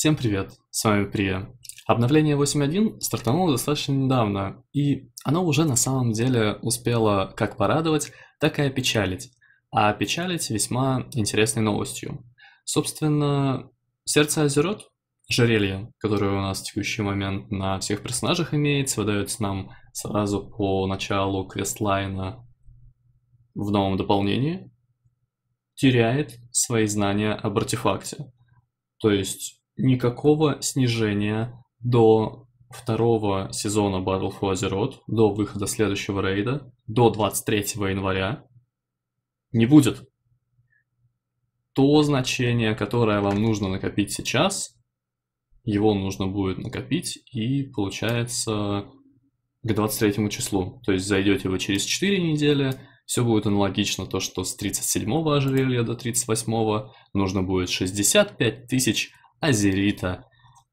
Всем привет, с вами Прия. Обновление 8.1 стартануло достаточно недавно, и оно уже на самом деле успело как порадовать, так и опечалить. А опечалить весьма интересной новостью. Собственно, сердце озерот, жерелье, которое у нас в текущий момент на всех персонажах имеется, выдается нам сразу по началу квестлайна в новом дополнении, теряет свои знания об артефакте. То есть никакого снижения до второго сезона Battle for Azeroth, до выхода следующего рейда, до 23 января, не будет. То значение, которое вам нужно накопить сейчас, его нужно будет накопить, и получается к 23 числу. То есть зайдете вы через 4 недели, все будет аналогично то, что с 37 го ожерелья до 38 го нужно будет 65 тысяч Азерита.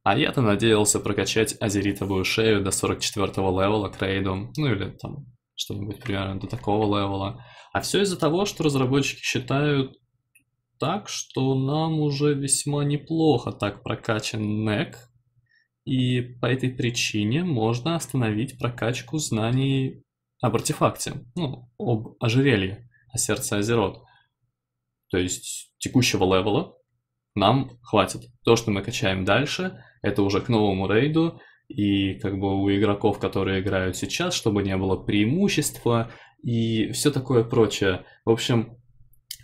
А я-то надеялся прокачать азеритовую шею до 44-го левела к ну или там что-нибудь примерно до такого левела. А все из-за того, что разработчики считают так, что нам уже весьма неплохо так прокачан нек, и по этой причине можно остановить прокачку знаний об артефакте, ну, об ожерелье, о сердце Азерот. То есть текущего левела, нам хватит. То, что мы качаем дальше, это уже к новому рейду, и как бы у игроков, которые играют сейчас, чтобы не было преимущества и все такое прочее. В общем,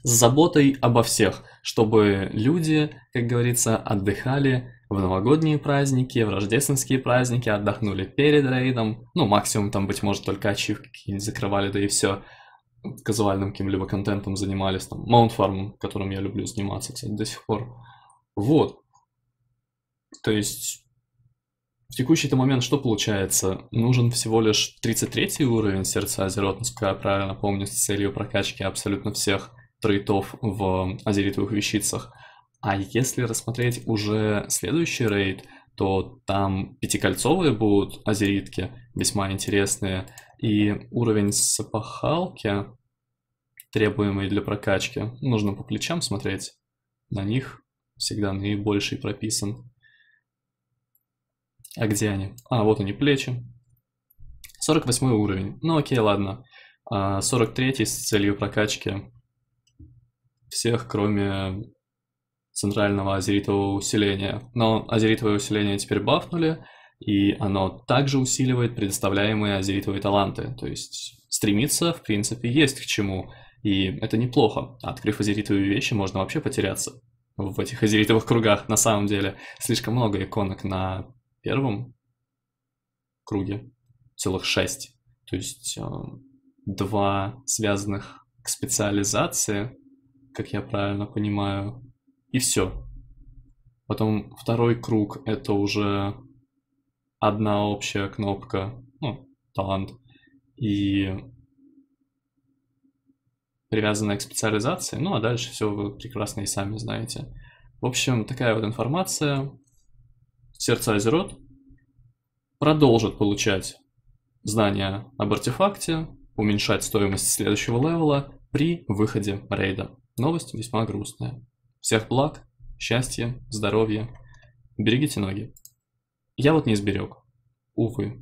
с заботой обо всех, чтобы люди, как говорится, отдыхали в новогодние праздники, в рождественские праздники, отдохнули перед рейдом, ну максимум там, быть может, только ачивки какие-нибудь закрывали, да и все – казуальным каким-либо контентом занимались, там, Mount Farm, которым я люблю заниматься, кстати, до сих пор. Вот. То есть в текущий-то момент что получается? Нужен всего лишь 33 уровень сердца Азерот, насколько я правильно помню, с целью прокачки абсолютно всех трейтов в азеритовых вещицах. А если рассмотреть уже следующий рейд, то там пятикольцовые будут азеритки, весьма интересные, и уровень сапахалки, требуемый для прокачки, нужно по плечам смотреть. На них всегда наибольший прописан. А где они? А, вот они, плечи. 48 уровень. Ну окей, ладно. 43 а, с целью прокачки всех, кроме центрального азеритового усиления. Но азеритовое усиление теперь бафнули, и оно также усиливает предоставляемые азеритовые таланты, то есть стремиться, в принципе, есть к чему, и это неплохо. Открыв азеритовые вещи, можно вообще потеряться в этих азеритовых кругах. На самом деле, слишком много иконок на первом круге, целых шесть, то есть э, два связанных к специализации, как я правильно понимаю, и все. Потом второй круг — это уже одна общая кнопка, ну, талант, и привязанная к специализации, ну, а дальше все вы прекрасно и сами знаете. В общем, такая вот информация. сердце Азерот продолжит получать знания об артефакте, уменьшать стоимость следующего левела при выходе рейда. Новость весьма грустная. Всех благ, счастья, здоровья. Берегите ноги. Я вот не сберег, увы.